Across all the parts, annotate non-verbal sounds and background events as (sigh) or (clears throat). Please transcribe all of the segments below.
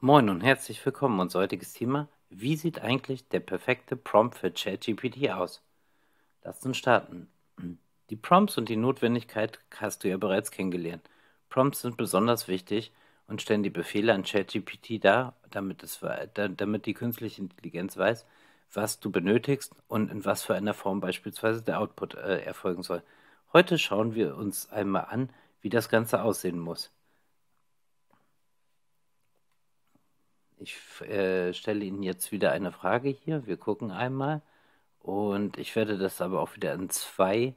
Moin und herzlich willkommen. Unser heutiges Thema: Wie sieht eigentlich der perfekte Prompt für ChatGPT aus? Lasst uns starten. Die Prompts und die Notwendigkeit hast du ja bereits kennengelernt. Prompts sind besonders wichtig und stellen die Befehle an ChatGPT dar, damit, es, damit die künstliche Intelligenz weiß, was du benötigst und in was für einer Form beispielsweise der Output äh, erfolgen soll. Heute schauen wir uns einmal an, wie das Ganze aussehen muss. Ich äh, stelle Ihnen jetzt wieder eine Frage hier. Wir gucken einmal. Und ich werde das aber auch wieder in zwei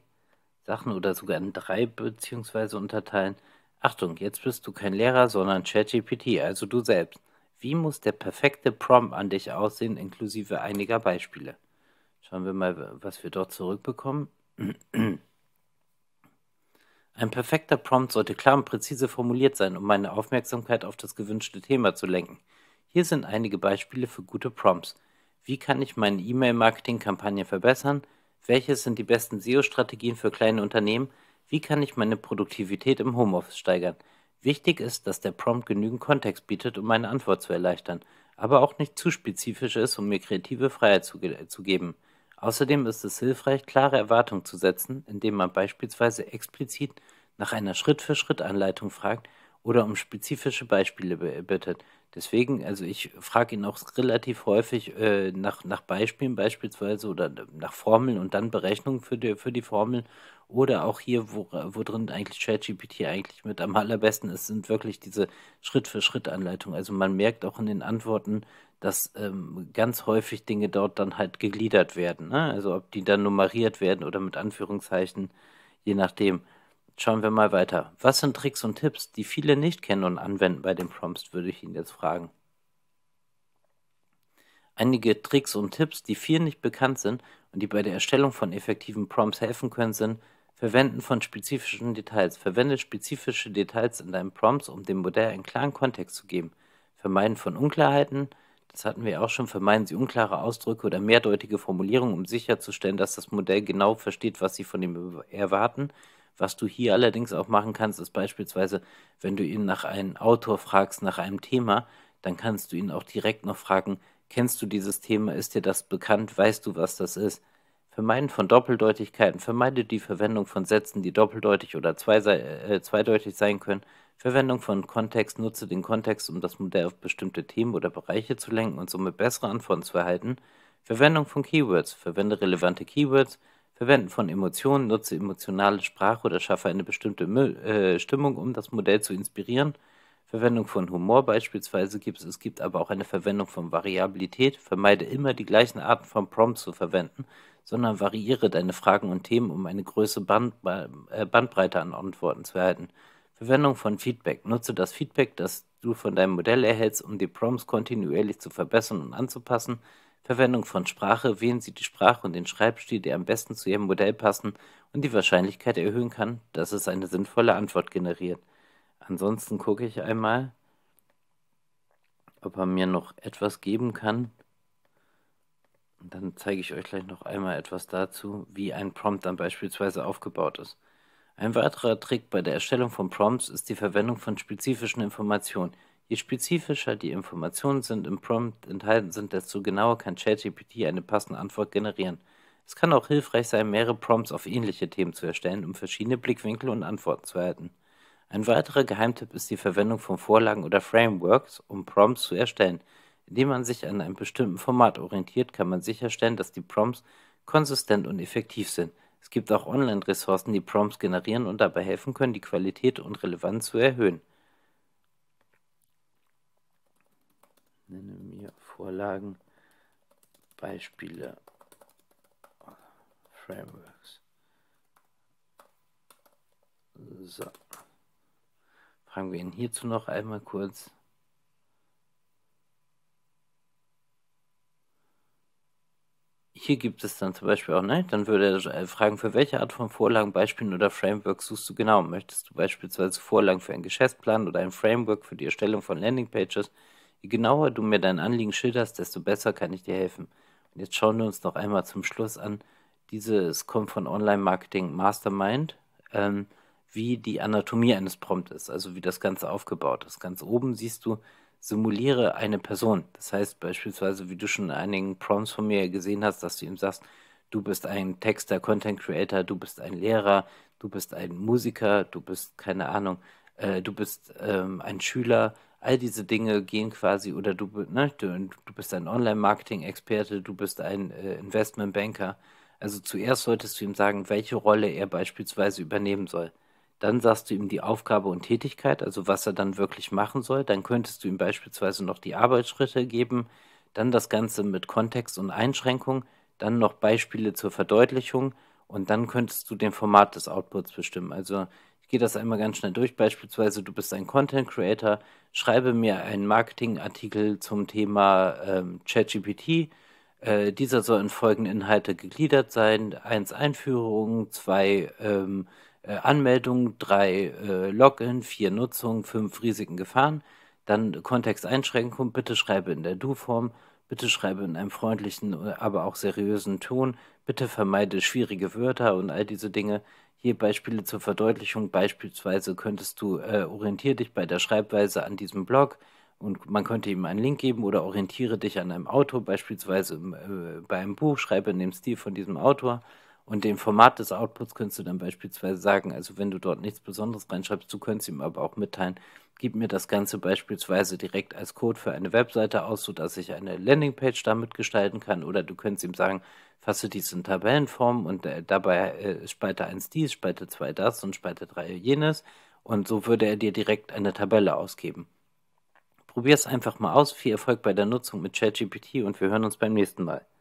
Sachen oder sogar in drei beziehungsweise unterteilen. Achtung, jetzt bist du kein Lehrer, sondern ChatGPT, also du selbst. Wie muss der perfekte Prompt an dich aussehen, inklusive einiger Beispiele? Schauen wir mal, was wir dort zurückbekommen. (clears throat) Ein perfekter Prompt sollte klar und präzise formuliert sein, um meine Aufmerksamkeit auf das gewünschte Thema zu lenken. Hier sind einige Beispiele für gute Prompts. Wie kann ich meine E-Mail-Marketing-Kampagne verbessern? Welche sind die besten SEO-Strategien für kleine Unternehmen? Wie kann ich meine Produktivität im Homeoffice steigern? Wichtig ist, dass der Prompt genügend Kontext bietet, um meine Antwort zu erleichtern, aber auch nicht zu spezifisch ist, um mir kreative Freiheit zu, ge zu geben. Außerdem ist es hilfreich, klare Erwartungen zu setzen, indem man beispielsweise explizit nach einer Schritt-für-Schritt-Anleitung fragt oder um spezifische Beispiele bittet. Deswegen, also ich frage ihn auch relativ häufig äh, nach, nach Beispielen beispielsweise oder nach Formeln und dann Berechnungen für die, für die Formel. Oder auch hier, wo, wo drin eigentlich ChatGPT eigentlich mit am allerbesten ist, sind wirklich diese Schritt-für-Schritt-Anleitungen. Also man merkt auch in den Antworten, dass ähm, ganz häufig Dinge dort dann halt gegliedert werden. Ne? Also ob die dann nummeriert werden oder mit Anführungszeichen, je nachdem. Schauen wir mal weiter. Was sind Tricks und Tipps, die viele nicht kennen und anwenden bei den Prompts, würde ich Ihnen jetzt fragen. Einige Tricks und Tipps, die vielen nicht bekannt sind und die bei der Erstellung von effektiven Prompts helfen können, sind Verwenden von spezifischen Details. Verwende spezifische Details in deinen Prompts, um dem Modell einen klaren Kontext zu geben. Vermeiden von Unklarheiten, das hatten wir auch schon, vermeiden Sie unklare Ausdrücke oder mehrdeutige Formulierungen, um sicherzustellen, dass das Modell genau versteht, was Sie von ihm erwarten was du hier allerdings auch machen kannst, ist beispielsweise, wenn du ihn nach einem Autor fragst, nach einem Thema, dann kannst du ihn auch direkt noch fragen, kennst du dieses Thema, ist dir das bekannt, weißt du, was das ist? Vermeiden von Doppeldeutigkeiten, vermeide die Verwendung von Sätzen, die doppeldeutig oder äh, zweideutig sein können. Verwendung von Kontext, nutze den Kontext, um das Modell auf bestimmte Themen oder Bereiche zu lenken und somit bessere Antworten zu erhalten. Verwendung von Keywords, verwende relevante Keywords, Verwenden von Emotionen, nutze emotionale Sprache oder schaffe eine bestimmte Mü äh, Stimmung, um das Modell zu inspirieren. Verwendung von Humor beispielsweise gibt es. Es gibt aber auch eine Verwendung von Variabilität. Vermeide immer die gleichen Arten von Prompts zu verwenden, sondern variiere deine Fragen und Themen, um eine größere Band äh, Bandbreite an Antworten zu erhalten. Verwendung von Feedback. Nutze das Feedback, das du von deinem Modell erhältst, um die Prompts kontinuierlich zu verbessern und anzupassen. Verwendung von Sprache wählen Sie die Sprache und den Schreibstil, der am besten zu Ihrem Modell passen und die Wahrscheinlichkeit erhöhen kann, dass es eine sinnvolle Antwort generiert. Ansonsten gucke ich einmal, ob er mir noch etwas geben kann. Und dann zeige ich euch gleich noch einmal etwas dazu, wie ein Prompt dann beispielsweise aufgebaut ist. Ein weiterer Trick bei der Erstellung von Prompts ist die Verwendung von spezifischen Informationen – Je spezifischer die Informationen sind im Prompt enthalten sind, desto genauer kann ChatGPT eine passende Antwort generieren. Es kann auch hilfreich sein, mehrere Prompts auf ähnliche Themen zu erstellen, um verschiedene Blickwinkel und Antworten zu erhalten. Ein weiterer Geheimtipp ist die Verwendung von Vorlagen oder Frameworks, um Prompts zu erstellen. Indem man sich an einem bestimmten Format orientiert, kann man sicherstellen, dass die Prompts konsistent und effektiv sind. Es gibt auch Online-Ressourcen, die Prompts generieren und dabei helfen können, die Qualität und Relevanz zu erhöhen. Nenne mir Vorlagen, Beispiele, Frameworks. So. Fragen wir ihn hierzu noch einmal kurz. Hier gibt es dann zum Beispiel auch, ne? Dann würde er äh, fragen, für welche Art von Vorlagen, Beispielen oder Frameworks suchst du genau? Möchtest du beispielsweise Vorlagen für einen Geschäftsplan oder ein Framework für die Erstellung von Landingpages? Je genauer du mir dein Anliegen schilderst, desto besser kann ich dir helfen. Und jetzt schauen wir uns noch einmal zum Schluss an. Dieses kommt von Online Marketing Mastermind, ähm, wie die Anatomie eines Prompt ist, also wie das Ganze aufgebaut ist. Ganz oben siehst du, simuliere eine Person. Das heißt beispielsweise, wie du schon in einigen Prompts von mir gesehen hast, dass du ihm sagst, du bist ein Texter, Content Creator, du bist ein Lehrer, du bist ein Musiker, du bist keine Ahnung, äh, du bist ähm, ein Schüler, all diese Dinge gehen quasi, oder du, ne, du, du bist ein Online-Marketing-Experte, du bist ein äh, Investmentbanker. Also zuerst solltest du ihm sagen, welche Rolle er beispielsweise übernehmen soll. Dann sagst du ihm die Aufgabe und Tätigkeit, also was er dann wirklich machen soll. Dann könntest du ihm beispielsweise noch die Arbeitsschritte geben, dann das Ganze mit Kontext und Einschränkung, dann noch Beispiele zur Verdeutlichung und dann könntest du den Format des Outputs bestimmen. Also gehe das einmal ganz schnell durch. Beispielsweise, du bist ein Content Creator, schreibe mir einen Marketingartikel zum Thema ähm, ChatGPT. Äh, dieser soll in folgende Inhalte gegliedert sein: eins Einführung, zwei ähm, äh, Anmeldung, drei äh, Login, vier Nutzung, fünf Risiken, Gefahren. Dann Kontexteinschränkung, bitte schreibe in der Du-Form. Bitte schreibe in einem freundlichen, aber auch seriösen Ton. Bitte vermeide schwierige Wörter und all diese Dinge. Hier Beispiele zur Verdeutlichung. Beispielsweise könntest du äh, orientier dich bei der Schreibweise an diesem Blog und man könnte ihm einen Link geben oder orientiere dich an einem Autor, beispielsweise äh, bei einem Buch, schreibe in dem Stil von diesem Autor. Und dem Format des Outputs könntest du dann beispielsweise sagen, also wenn du dort nichts Besonderes reinschreibst, du könntest ihm aber auch mitteilen, gib mir das Ganze beispielsweise direkt als Code für eine Webseite aus, sodass ich eine Landingpage damit gestalten kann. Oder du könntest ihm sagen, fasse dies in Tabellenform und äh, dabei äh, Spalte 1 dies, Spalte 2 das und Spalte 3 jenes. Und so würde er dir direkt eine Tabelle ausgeben. Probier es einfach mal aus. Viel Erfolg bei der Nutzung mit ChatGPT und wir hören uns beim nächsten Mal.